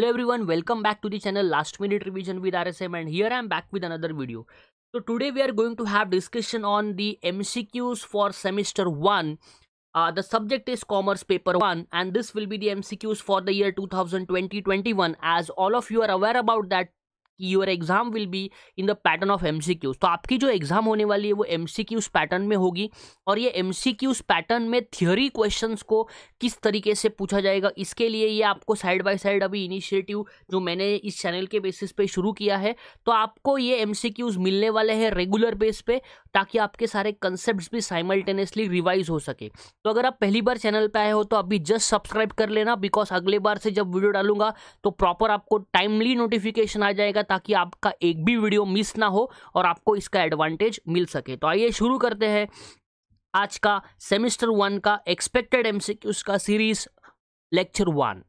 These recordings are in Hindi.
Hello everyone, welcome back to the channel Last Minute Revision with RSM and here I am back with another video. So today we are going to have discussion on the MCQs for semester 1. Uh, the subject is Commerce Paper 1 and this will be the MCQs for the year 2020-21 as all of you are aware about that कि your exam will be in the pattern of M तो आपकी जो एग्ज़ाम होने वाली है वो एम पैटर्न में होगी और ये एम पैटर्न में थियोरी क्वेश्चन को किस तरीके से पूछा जाएगा इसके लिए ये आपको साइड बाई साइड अभी इनिशिएटिव जो मैंने इस चैनल के बेसिस पे शुरू किया है तो आपको ये एम मिलने वाले हैं रेगुलर बेस पे ताकि आपके सारे कंसेप्ट भी साइमल्टेनियसली रिवाइज हो सके तो अगर आप पहली बार चैनल पर आए हो तो अभी जस्ट सब्सक्राइब कर लेना बिकॉज अगले बार से जब वीडियो डालूंगा तो प्रॉपर आपको टाइमली नोटिफिकेशन आ जाएगा ताकि आपका एक भी वीडियो मिस ना हो और आपको इसका एडवांटेज मिल सके तो आइए शुरू करते हैं आज का सेमिस्टर वन का एक्सपेक्टेड एम का series lecture one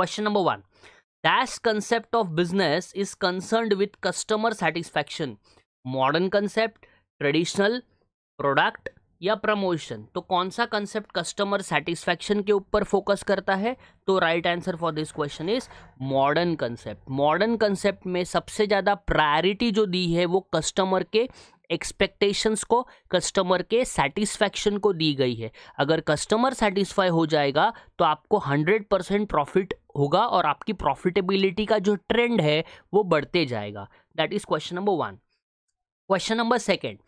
question number one dash concept of business is concern with customer satisfaction modern concept traditional product या प्रमोशन तो कौन सा कंसेप्ट कस्टमर सेटिस्फैक्शन के ऊपर फोकस करता है तो right answer for this question is modern concept modern concept में सबसे ज़्यादा प्रायोरिटी जो दी है वो कस्टमर के एक्सपेक्टेशंस को कस्टमर के सेटिस्फैक्शन को दी गई है अगर कस्टमर सेटिस्फाई हो जाएगा तो आपको हंड्रेड परसेंट प्रॉफिट होगा और आपकी प्रॉफिटेबिलिटी का जो ट्रेंड है वो बढ़ते जाएगा that is question number one question number second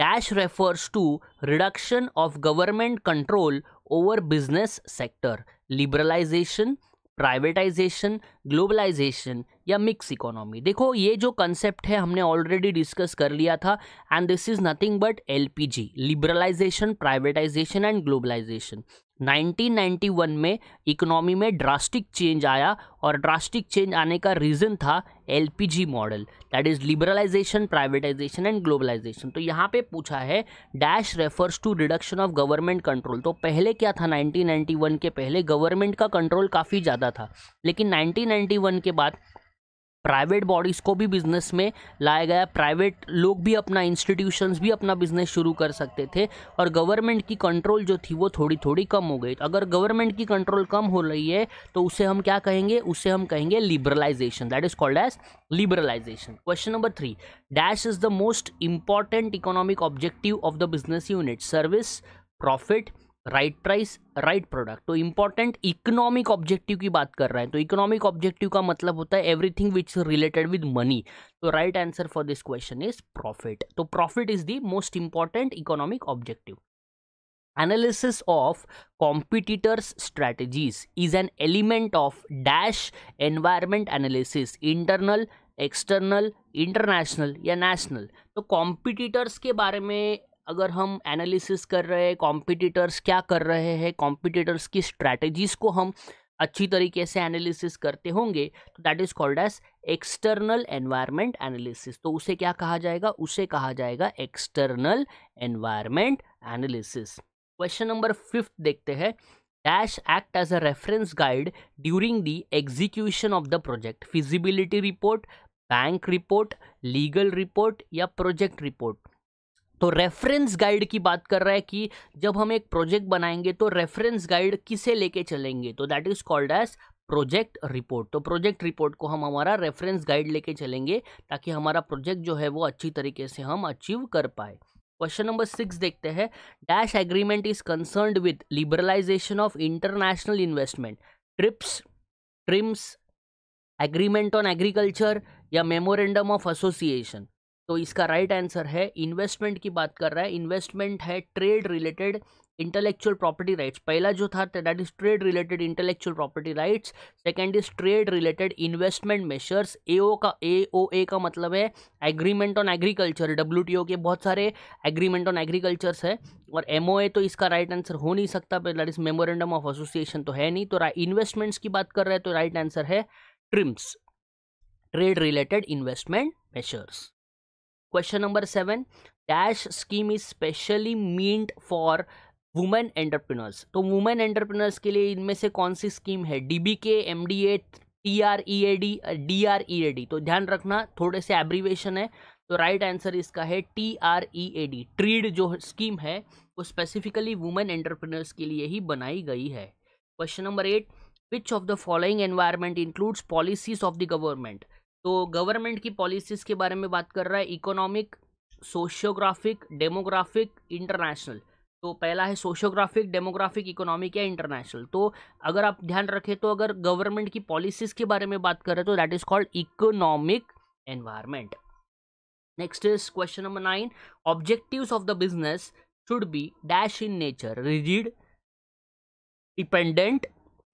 Dash refers to reduction of government control over business sector, liberalization, privatization globalization या मिक्स इकोनॉमी देखो ये जो कंसेप्ट है हमने ऑलरेडी डिस्कस कर लिया था and this is nothing but L P G liberalization privatization and globalization 1991 में इकोनॉमी में ड्रास्टिक चेंज आया और ड्रास्टिक चेंज आने का रीज़न था LPG model that is liberalization privatization and globalization तो यहाँ पे पूछा है dash refers to reduction of government control तो पहले क्या था 1991 के पहले गवर्नमेंट का कंट्रोल काफ़ी ज़्यादा था लेकिन 1991 के बाद प्राइवेट बॉडीज़ को भी बिजनेस में लाया गया प्राइवेट लोग भी अपना इंस्टीट्यूशंस भी अपना बिजनेस शुरू कर सकते थे और गवर्नमेंट की कंट्रोल जो थी वो थोड़ी थोड़ी कम हो गई अगर गवर्नमेंट की कंट्रोल कम हो रही है तो उसे हम क्या कहेंगे उसे हम कहेंगे liberalization that is called as liberalization question number three dash is the most important economic objective of the business unit service profit right price right product तो इंपॉर्टेंट इकोनॉमिक ऑब्जेक्टिव की बात कर रहा है तो इकोनॉमिक ऑब्जेक्टिव का मतलब होता है everything which related with money तो right answer for this question is profit तो profit is the most important economic objective analysis of competitors strategies is an element of dash environment analysis internal external international या नेशनल तो कॉम्पिटिटर्स के बारे में अगर हम एनालिसिस कर रहे हैं कॉम्पिटिटर्स क्या कर रहे हैं कॉम्पिटिटर्स की स्ट्रैटेजीज को हम अच्छी तरीके से एनालिसिस करते होंगे तो that is called as external environment analysis तो उसे क्या कहा जाएगा उसे कहा जाएगा external environment analysis question number fifth देखते हैं dash act as a reference guide during the execution of the project feasibility report bank report legal report या प्रोजेक्ट रिपोर्ट तो रेफरेंस गाइड की बात कर रहा है कि जब हम एक प्रोजेक्ट बनाएंगे तो रेफरेंस गाइड किसे लेके चलेंगे तो that is called as project report तो प्रोजेक्ट रिपोर्ट को हम हमारा रेफरेंस गाइड लेके चलेंगे ताकि हमारा प्रोजेक्ट जो है वो अच्छी तरीके से हम अचीव कर पाए क्वेश्चन नंबर सिक्स देखते हैं dash agreement is concern with liberalization of international investment TRIPS TRIMS agreement on agriculture या मेमोरेंडम ऑफ एसोसिएशन तो इसका राइट आंसर है इन्वेस्टमेंट की बात कर रहा है इन्वेस्टमेंट है trade related intellectual property rights पहला जो था that is trade related intellectual property rights second is trade related investment measures AO का ए का मतलब है एग्रीमेंट ऑन एग्रीकल्चर डब्ल्यू के बहुत सारे एग्रीमेंट ऑन एग्रीकल्चर्स है और एम तो इसका राइट right आंसर हो नहीं सकता that is memorandum of association तो है नहीं तो इन्वेस्टमेंट्स की बात कर रहे हैं तो राइट right आंसर है trims trade related investment measures question number seven dash scheme is specially meant for women entrepreneurs तो वुमेन एंटरप्रेनर्स के लिए इनमें से कौन सी स्कीम है D B K M D A T R E A D D R E A D तो ध्यान रखना थोड़े से एब्रीवेशन है तो राइट आंसर इसका है T R E A D tread जो स्कीम है वो स्पेसिफिकली वुमेन एंटरप्रेनर्स के लिए ही बनाई गई है question number eight which of the following environment includes policies of the government तो गवर्नमेंट की पॉलिसीज़ के बारे में बात कर रहा है इकोनॉमिक सोशियोग्राफिक डेमोग्राफिक इंटरनेशनल तो पहला है सोशियोग्राफिक डेमोग्राफिक इकोनॉमिक या इंटरनेशनल तो अगर आप ध्यान रखें तो अगर गवर्नमेंट की पॉलिसीज़ के बारे में बात कर रहे हैं तो that is called economic environment next is question number nine objectives of the business should be dash in nature rigid dependent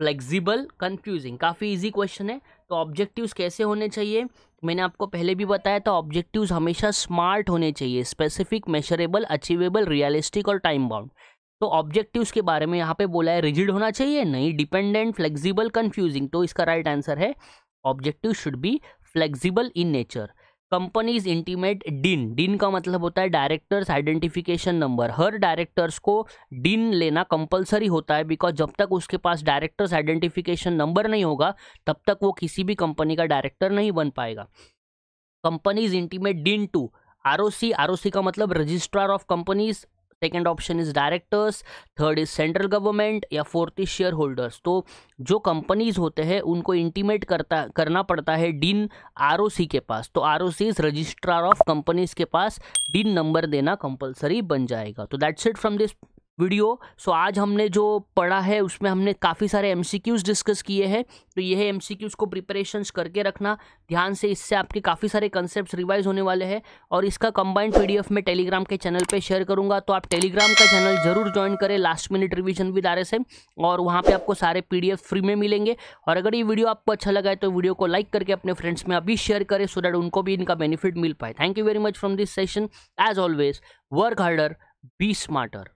flexible confusing काफ़ी इजी क्वेश्चन है तो ऑब्जेक्टिव्स कैसे होने चाहिए मैंने आपको पहले भी बताया था ऑब्जेक्टिव्स हमेशा स्मार्ट होने चाहिए स्पेसिफिक मेशरेबल अचीवेबल रियलिस्टिक और टाइम बाउंड तो ऑब्जेक्टिव्स के बारे में यहाँ पे बोला है रिजिड होना चाहिए नहीं डिपेंडेंट फ्लेक्सिबल कंफ्यूजिंग तो इसका राइट right आंसर है objective should be flexible in nature companies intimate DIN DIN का मतलब होता है डायरेक्टर्स आइडेंटिफिकेशन नंबर हर डायरेक्टर्स को डिन लेना कंपलसरी होता है बिकॉज जब तक उसके पास डायरेक्टर्स आइडेंटिफिकेशन नंबर नहीं होगा तब तक वो किसी भी कंपनी का डायरेक्टर नहीं बन पाएगा companies intimate DIN to R O C R O C का मतलब registrar of companies second option is directors third is central government या फोर्थ इज शेयर होल्डर्स तो जो कंपनीज होते हैं उनको इंटीमेट करता करना पड़ता है डीन आर के पास तो R O C is registrar of companies के पास डीन नंबर देना कंपलसरी बन जाएगा तो that's it from this video so आज हमने जो पढ़ा है उसमें हमने काफ़ी सारे एम डिस्कस किए हैं तो यह क्यूज़ को प्रिपरेशन करके रखना ध्यान से इससे आपके काफ़ी सारे कंसेप्ट रिवाइज होने वाले हैं और इसका कंबाइंड पीडीएफ मैं टेलीग्राम के चैनल पर शेयर करूँगा तो आप टेलीग्राम का चैनल जरूर ज्वाइन करें last minute revision with R और वहाँ पर आपको सारे पी फ्री में मिलेंगे और अगर ये वीडियो आपको अच्छा लगा है तो वीडियो को लाइक करके अपने फ्रेंड्स में अभी शेयर करें सो डैट उनको भी इनका बेनिफिट मिल पाए thank you very much from this session as always work harder be smarter